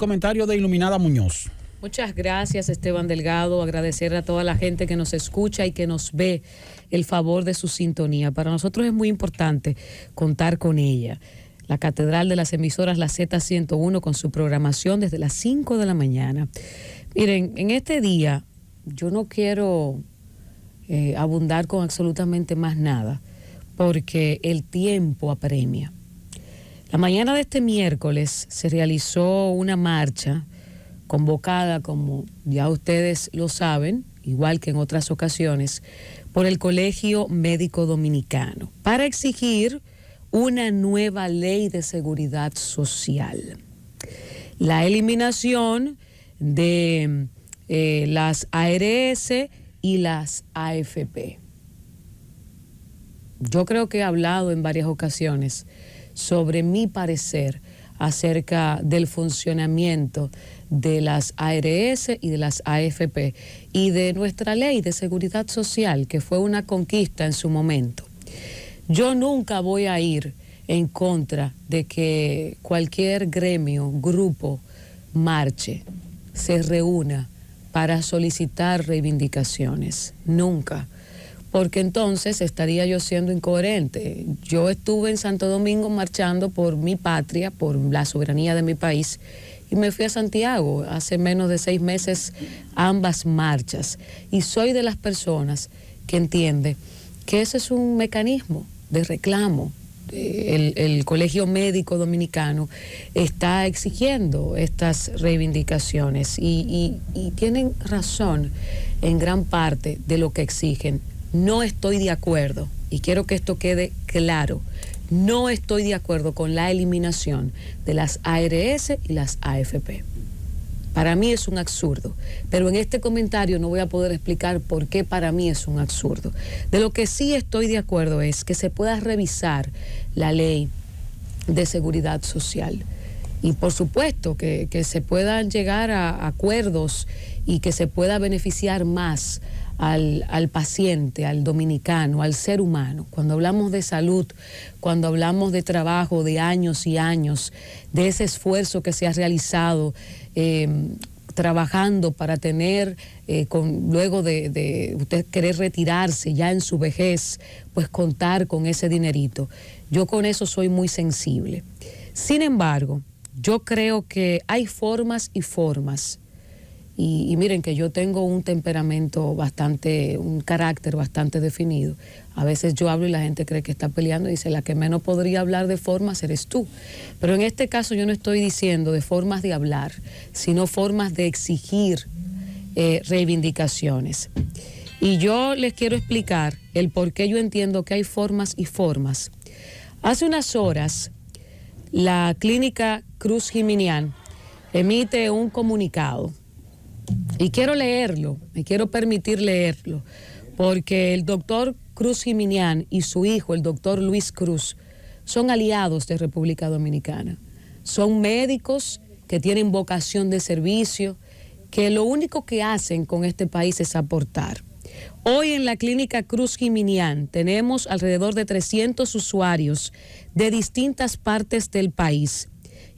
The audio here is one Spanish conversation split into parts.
comentario de Iluminada Muñoz. Muchas gracias Esteban Delgado, agradecer a toda la gente que nos escucha y que nos ve el favor de su sintonía. Para nosotros es muy importante contar con ella. La Catedral de las Emisoras, la Z101, con su programación desde las 5 de la mañana. Miren, en este día yo no quiero eh, abundar con absolutamente más nada, porque el tiempo apremia. La mañana de este miércoles se realizó una marcha convocada, como ya ustedes lo saben, igual que en otras ocasiones, por el Colegio Médico Dominicano, para exigir una nueva ley de seguridad social. La eliminación de eh, las ARS y las AFP. Yo creo que he hablado en varias ocasiones sobre mi parecer acerca del funcionamiento de las ARS y de las AFP y de nuestra ley de seguridad social, que fue una conquista en su momento. Yo nunca voy a ir en contra de que cualquier gremio, grupo, marche, se reúna para solicitar reivindicaciones. Nunca porque entonces estaría yo siendo incoherente. Yo estuve en Santo Domingo marchando por mi patria, por la soberanía de mi país, y me fui a Santiago hace menos de seis meses ambas marchas. Y soy de las personas que entiende que ese es un mecanismo de reclamo. Eh, el, Colegio Médico Dominicano está exigiendo estas reivindicaciones y, y tienen razón en gran parte de lo que exigen no estoy de acuerdo, y quiero que esto quede claro, no estoy de acuerdo con la eliminación de las ARS y las AFP. Para mí es un absurdo, pero en este comentario no voy a poder explicar por qué para mí es un absurdo. De lo que sí estoy de acuerdo es que se pueda revisar la ley de seguridad social y por supuesto que, se puedan llegar a, a acuerdos y que se pueda beneficiar más al, paciente, al dominicano, al ser humano. Cuando hablamos de salud, cuando hablamos de trabajo de años y años, de ese esfuerzo que se ha realizado em, trabajando para tener, eh, con, luego de, de, usted querer retirarse ya en su vejez, pues contar con ese dinerito. Yo con eso soy muy sensible. Sin embargo, yo creo que hay formas y formas y, miren que yo tengo un temperamento bastante, un carácter bastante definido. A veces yo hablo y la gente cree que está peleando y dice, la que menos podría hablar de formas eres tú. Pero en este caso yo no estoy diciendo de formas de hablar, sino formas de exigir eh, reivindicaciones. Y yo les quiero explicar el por qué yo entiendo que hay formas y formas. Hace unas horas, la clínica Cruz Jiminián emite un comunicado y quiero leerlo, me quiero permitir leerlo, porque el doctor Cruz Jiminián y su hijo, el doctor Luis Cruz, son aliados de República Dominicana. Son médicos que tienen vocación de servicio, que lo único que hacen con este país es aportar. Hoy en la clínica Cruz Jiminián tenemos alrededor de 300 usuarios de distintas partes del país,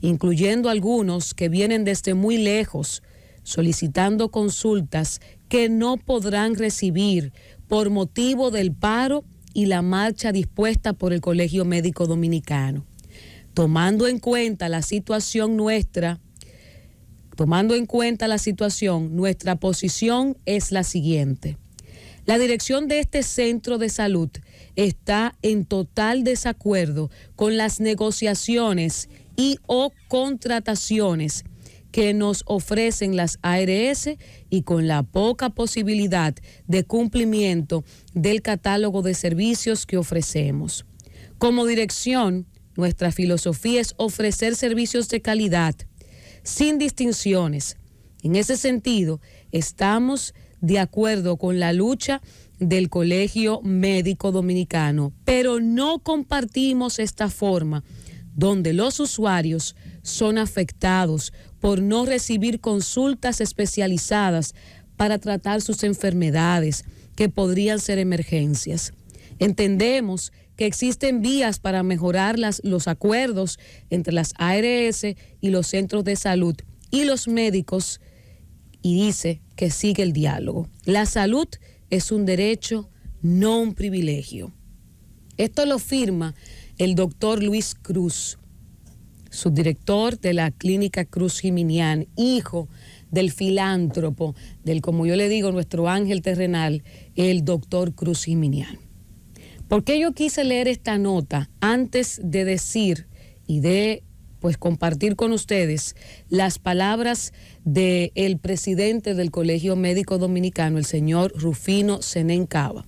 incluyendo algunos que vienen desde muy lejos, solicitando consultas que no podrán recibir por motivo del paro y la marcha dispuesta por el Colegio Médico Dominicano. Tomando en cuenta la situación nuestra, tomando en cuenta la situación, nuestra posición es la siguiente. La dirección de este centro de salud está en total desacuerdo con las negociaciones y o contrataciones que nos ofrecen las ARS y con la poca posibilidad de cumplimiento del catálogo de servicios que ofrecemos. Como dirección, nuestra filosofía es ofrecer servicios de calidad, sin distinciones. En ese sentido, estamos de acuerdo con la lucha del Colegio Médico Dominicano, pero no compartimos esta forma donde los usuarios son afectados por no recibir consultas especializadas para tratar sus enfermedades que podrían ser emergencias. Entendemos que existen vías para mejorar los acuerdos entre las ARS y los centros de salud y los médicos y dice que sigue el diálogo. La salud es un derecho, no un privilegio. Esto lo firma el doctor Luis Cruz subdirector de la clínica Cruz Jiminián, hijo del filántropo, del, como yo le digo, nuestro ángel terrenal, el doctor Cruz Jiminián. ¿Por qué yo quise leer esta nota antes de decir y de pues compartir con ustedes las palabras del el presidente del Colegio Médico Dominicano, el señor Rufino Zenén Cava?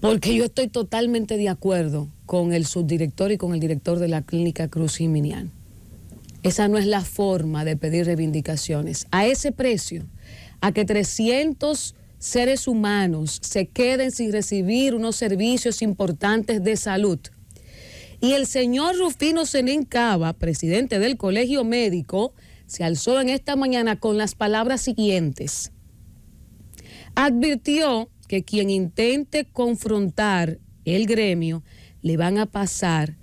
Porque yo estoy totalmente de acuerdo con el subdirector y con el director de la clínica Cruz Jiminian. Esa no es la forma de pedir reivindicaciones. A ese precio, a que 300 seres humanos se queden sin recibir unos servicios importantes de salud. Y el señor Rufino Zenín Cava, presidente del Colegio Médico, se alzó en esta mañana con las palabras siguientes. Advirtió que quien intente confrontar el gremio le van a pasar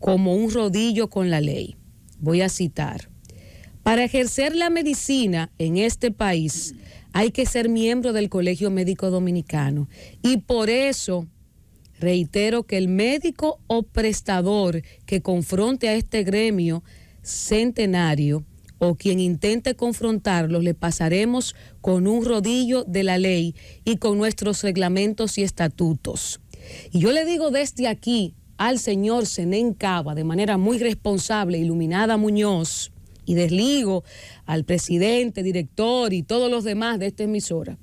como un rodillo con la ley. Voy a citar. Para ejercer la medicina en este país hay que ser miembro del Colegio Médico Dominicano y por eso reitero que el médico o prestador que confronte a este gremio centenario o quien intente confrontarlos le pasaremos con un rodillo de la ley y con nuestros reglamentos y estatutos. Y yo le digo desde aquí al señor Senén Cava, de manera muy responsable, iluminada Muñoz, y desligo al presidente, director y todos los demás de esta emisora,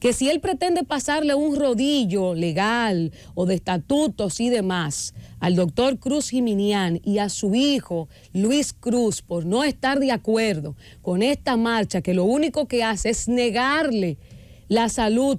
que si él pretende pasarle un rodillo legal o de estatutos y demás al doctor Cruz Jiminián y a su hijo Luis Cruz por no estar de acuerdo con esta marcha que lo único que hace es negarle la salud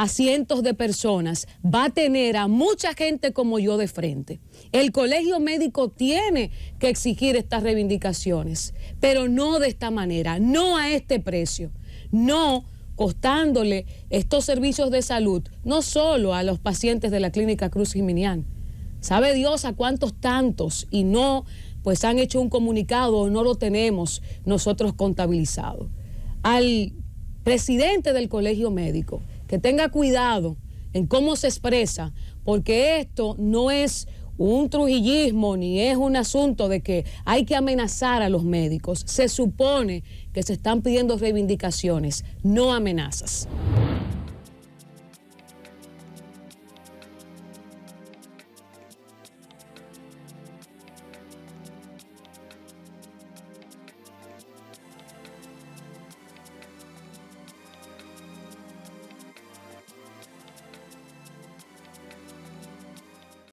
a cientos de personas, va a tener a mucha gente como yo de frente. El colegio médico tiene que exigir estas reivindicaciones, pero no de esta manera, no a este precio, no costándole estos servicios de salud, no solo a los pacientes de la clínica Cruz Jiminián. Sabe Dios a cuántos tantos y no, pues han hecho un comunicado o no lo tenemos nosotros contabilizado. Al presidente del colegio médico, que tenga cuidado en cómo se expresa, porque esto no es un trujillismo ni es un asunto de que hay que amenazar a los médicos. Se supone que se están pidiendo reivindicaciones, no amenazas.